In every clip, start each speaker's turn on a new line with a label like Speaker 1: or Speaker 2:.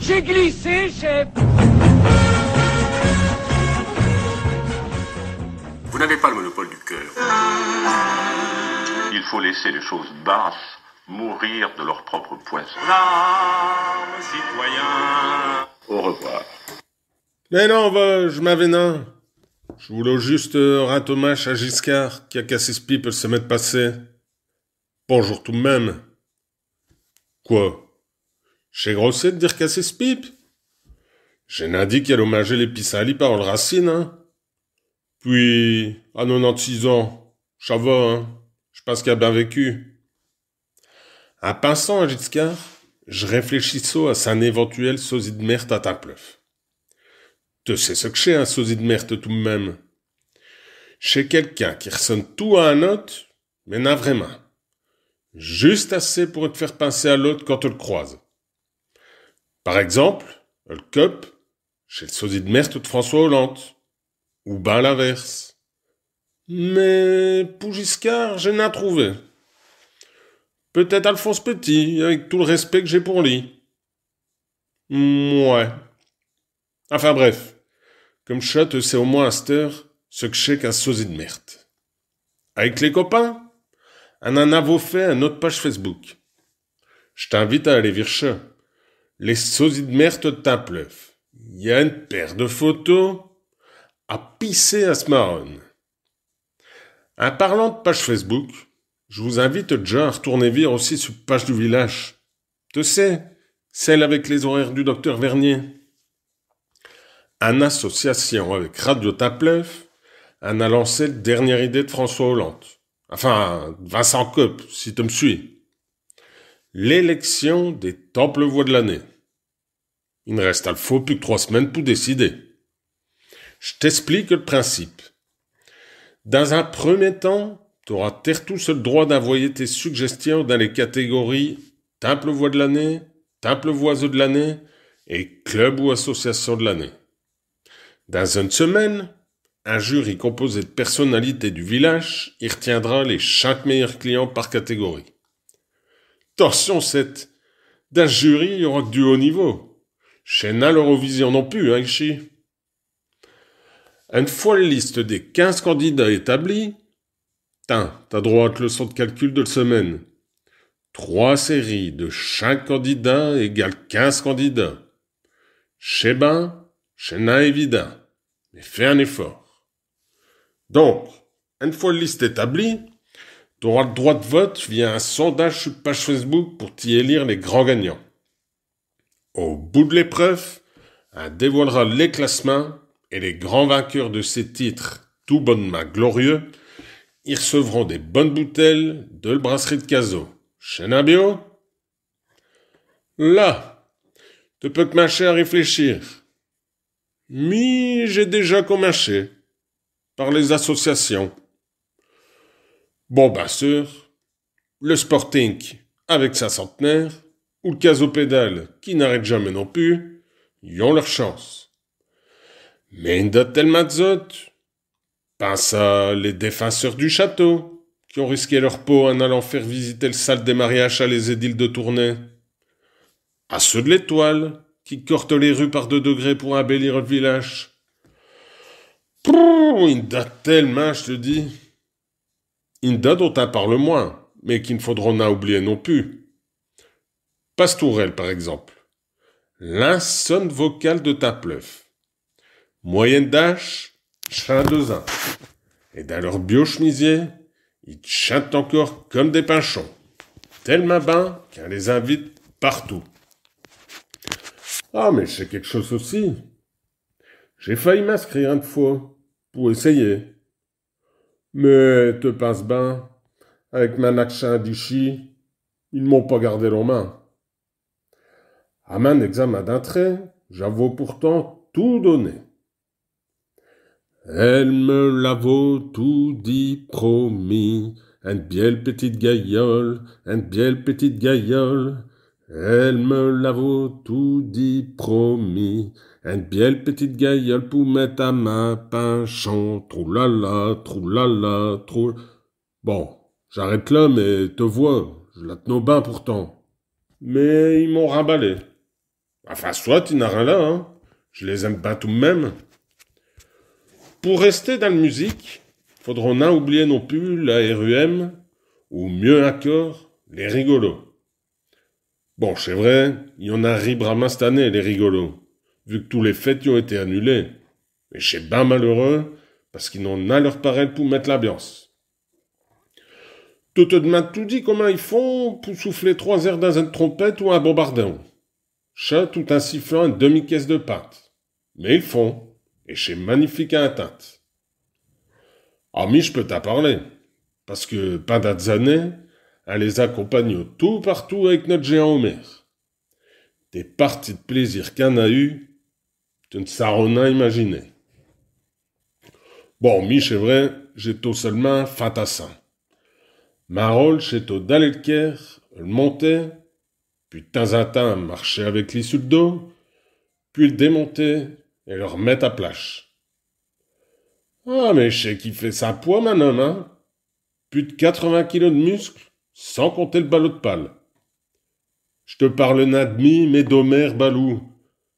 Speaker 1: J'ai glissé, j'ai... Vous n'avez pas le monopole du cœur. Il faut laisser les choses basses mourir de leur propre poison. Au revoir. Mais non, va, je nain Je voulais juste un euh, à Giscard qui a cassé ce pipe le semaine passée. Bonjour tout de même. Quoi j'ai grossé de dire qu'à ses pipe J'ai n'indiqué qu'elle hommagé les pissalis par le racine, hein Puis, à 96 ans, ça va, hein Je pense qu'il a bien vécu. À pensant à Giscard, je réfléchissais à son éventuelle sosie de merde à ta pleuf. Tu sais ce que c'est un hein, sosie de merde tout de même Chez quelqu'un qui ressemble tout à un autre, mais n'a vraiment. Juste assez pour te faire penser à l'autre quand tu le croises. Par exemple, le cup chez le sosie de merde de François Hollande. Ou ben l'inverse. Mais pour Giscard, j'ai rien trouvé. Peut-être Alphonse Petit, avec tout le respect que j'ai pour lui. Mouais. Enfin bref, comme chat, c'est au moins à cette heure ce que j'ai qu'un sosie de merde. Avec les copains, on en a fait à notre page Facebook. Je t'invite à aller ça. Les sosies de tapleuf. Il y a une paire de photos à pisser à ce marron. En parlant de page Facebook, je vous invite déjà à retourner voir aussi sur page du village. Tu sais, celle avec les horaires du docteur Vernier. En association avec Radio Tapleuf, on a lancé la dernière idée de François Hollande. Enfin, Vincent Cup, si tu me suis l'élection des temple-voix de l'année. Il ne reste à le faux plus que trois semaines pour décider. Je t'explique le principe. Dans un premier temps, tu auras tout le droit d'envoyer tes suggestions dans les catégories temple-voix de l'année, Templevoix de l'année et Club ou Association de l'année. Dans une semaine, un jury composé de personnalités du village y retiendra les cinq meilleurs clients par catégorie torsion, cette jury, il n'y aura que du haut niveau. Chena l'Eurovision non plus, hein, Une fois la liste des 15 candidats établis, t'as droit à leçon de calcul de la semaine. Trois séries de chaque candidat égale 15 candidats. Sheba, Shena et Mais fais un effort. Donc, une fois la liste établie, tu le droit de vote via un sondage sur page Facebook pour t'y élire les grands gagnants. Au bout de l'épreuve, on dévoilera les classements et les grands vainqueurs de ces titres tout bonnement glorieux. Ils recevront des bonnes bouteilles de le brasserie de Caso. à bio Là, tu peux commencer à réfléchir. Mais j'ai déjà commencé par les associations. Bon, bien bah, sûr, le Sporting avec sa centenaire, ou le Casopédale qui n'arrête jamais non plus, ils ont leur chance. Mais une date tellement Pense à les défenseurs du château, qui ont risqué leur peau en allant faire visiter le salle des mariages à les édiles de Tournai. À ceux de l'étoile, qui cortent les rues par deux degrés pour abellir le village. Pouh, une date tellement, je te dis une dont parle moins, mais qu'il ne faudra en oublier non plus. Pastourelle, par exemple. L'insonne vocale de ta pleuf. Moyenne d'âge, chien de zin. Et dans leur bio ils chantent encore comme des pinchons. Tellement bain qu'on les invite partout. Ah, mais c'est quelque chose aussi. J'ai failli m'inscrire une fois, pour essayer. Mais te passe ben, avec mon accent ils m'ont pas gardé leurs mains. À mon examen d'entrée, j'avoue pourtant tout donné. Elle me l'avoue tout dit promis, une belle petite gaillole, une belle petite gaillole, elle me l'avoue tout dit promis. Une belle petite gailleule pour mettre à ma pinchon. Troulala, troulala, trou. Bon, j'arrête là, mais te vois, je la tenais au bain pourtant. Mais ils m'ont ramballé. Enfin, soit, tu n'as rien là, hein. Je les aime pas tout de même. Pour rester dans la musique, faudra n'a oublier non plus la RUM, ou mieux encore, les rigolos. Bon, c'est vrai, il y en a main cette année, les rigolos, vu que tous les fêtes y ont été annulés. Mais chez ben malheureux, parce qu'ils n'ont à leur pareil pour mettre l'ambiance. Tout de tout dit comment ils font pour souffler trois airs dans une trompette ou un bombardon. Chat tout un sifflant une demi-caisse de pâte. Mais ils font, et chez magnifique à atteinte. Ami, je peux t'en parler, parce que pas des années, elle les accompagne tout partout avec notre géant Homer. Des parties de plaisir qu'un a eu, tu ne rien imaginer. Bon, mi, c'est vrai, j'étais seulement fantassin. Ma rôle, au d'aller le Caire, le monter, puis de temps en temps marcher avec l'issue le dos, puis le démonter et le remettre à plage. Ah, mais je sais qui fait sa poids, mon homme, hein? Plus de 80 kilos de muscles sans compter le ballot de pâle. Je te parle n'admis, mais d'Homère Balou.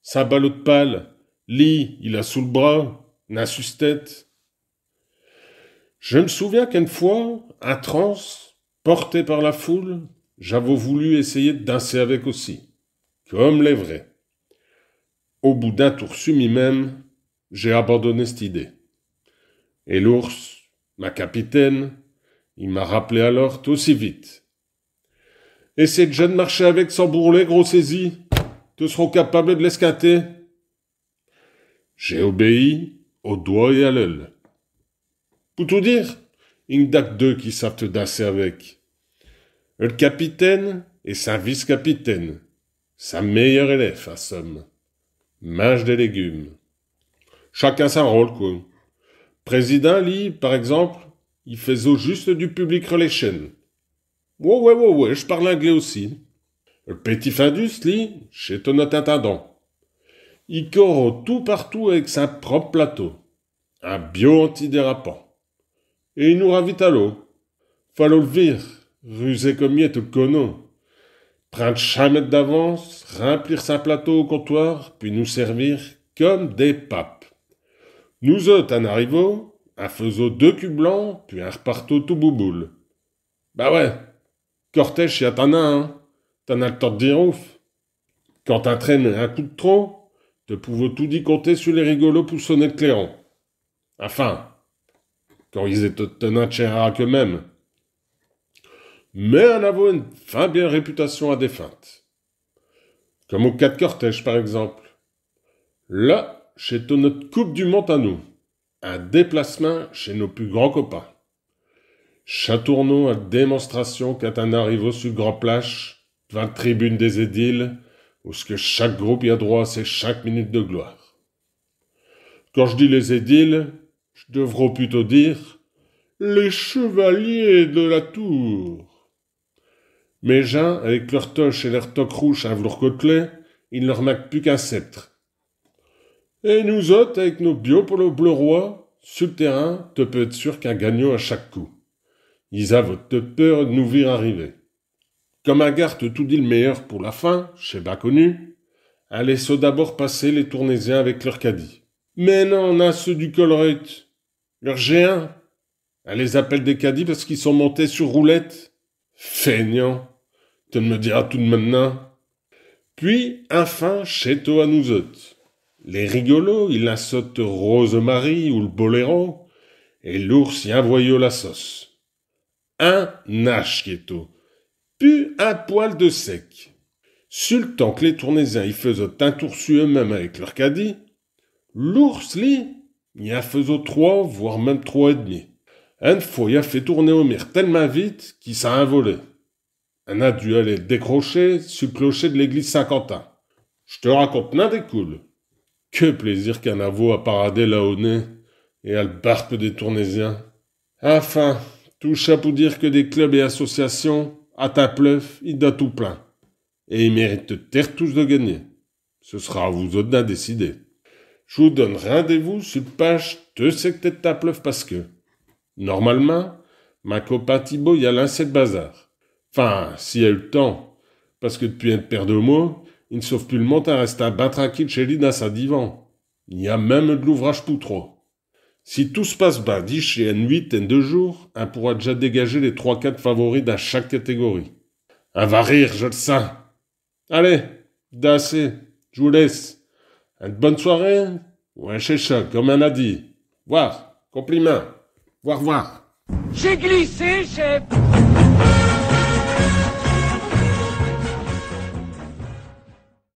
Speaker 1: Sa ballot de pâle, lit, il a sous le bras, n'a tête. Je me souviens qu'une fois, à transe, porté par la foule, j'avais voulu essayer de danser avec aussi, comme les vrais. Au bout d'un tour sumi-même, j'ai abandonné cette idée. Et l'ours, ma capitaine, il m'a rappelé alors tout si vite. Et de jeune marcher avec sans bourrelet, gros Te seront capables de l'escater. J'ai obéi au doigt et à l'œil. Pour tout dire, il deux qui savent te dasser avec. Le capitaine et sa vice-capitaine. Sa meilleure élève, à somme. Mange des légumes. Chacun sa rôle, quoi. Président, lit par exemple, il fait au juste du public relation. Ouais, ouais, ouais, je parle anglais aussi. Le petit Findus, lui, chez ton attendant. Il corre tout partout avec sa propre plateau. Un bio-antidérapant. Et il nous ravite à l'eau. Fallo le vire, rusé comme il le Prendre d'avance, remplir sa plateau au comptoir, puis nous servir comme des papes. Nous autres, en arrivant, un faisot deux cubes blancs, puis un reparto tout bouboule. Bah ouais, cortège y'a Tana, t'en as hein. t'en as le temps de dire ouf. Quand t'as traîné un coup de trop, te pouvais tout dit compter sur les rigolos sonner de clairon. Enfin, quand ils étaient tenants de eux mêmes Mais en avoue une fin bien réputation à défunte. Comme au cas de cortège, par exemple. Là, chez notre Coupe du Montanou un déplacement chez nos plus grands copains. Chatourneau à démonstration qu'à un arrive sur sud Grand Plage, devant tribunes tribune des édiles, où ce que chaque groupe y a droit, c'est chaque minute de gloire. Quand je dis les édiles, je devrais plutôt dire les chevaliers de la tour. Mes gens, avec leur toche et leur toques rouge à velours côtelé, ils ne leur plus qu'un sceptre et nous autres, avec nos bio bleu roi, sur le terrain, te peux être sûr qu'un gagnant à chaque coup. Ils votre peur de nous vir arriver. Comme te tout dit le meilleur pour la fin, chez bas connu, elle laisse d'abord passer les Tournésiens avec leurs caddies. « Mais non, on a ceux du Collerette, leurs géants. » Elle les appelle des caddies parce qu'ils sont montés sur roulette. Feignant, tu me diras tout de maintenant. Puis, enfin, chez toi à nous autres. Les rigolos, ils la sautent rose ou le boléro, et l'ours y envoyait la sauce. Un nache tout, puis un poil de sec. Sultan que les tournésiens y faisaient un tour sur eux-mêmes avec leur caddie, l'ours, lui, y a faisait trois, voire même trois et demi. Une fois, il a fait tourner au mire tellement vite qu'il s'est envolé. Un a dû aller décrocher sur le clocher de l'église Saint-Quentin. Je te raconte n'un des que plaisir avoue à parader là et à le barpe des Tournésiens. Enfin, tout chapeau dire que des clubs et associations, à ta pleuf, il doit tout plein. Et ils méritent de terre tous de gagner. Ce sera à vous autres d'en décider. Je vous donne rendez-vous sur page de Secte ta pleuf parce que, normalement, ma copa Thibault y a lancé bazar. Enfin, si elle a le temps, parce que depuis un paire de mois, il ne sauve plus le à hein, reste à bain tranquille chez lui sa divan. Il y a même de l'ouvrage pour trop. Si tout se passe bien, dit chez N8 n 2 jours, un pourra déjà dégager les 3-4 favoris dans chaque catégorie. Un va rire, je le sens. Allez, d'assez, je vous laisse. Une bonne soirée ou un chécha, comme un a dit. Voir, compliment. Voir, voir. J'ai glissé, chef